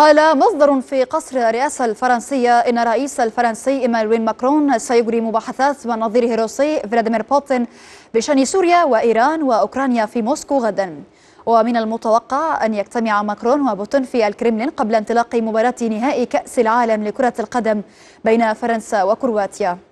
قال مصدر في قصر الرئاسة الفرنسية إن الرئيس الفرنسي إيمانويل ماكرون سيجري مباحثات مع نظيره الروسي فلاديمير بوتين بشأن سوريا وإيران وأوكرانيا في موسكو غدا ومن المتوقع أن يجتمع ماكرون وبوتين في الكرملين قبل انطلاق مباراة نهائي كأس العالم لكرة القدم بين فرنسا وكرواتيا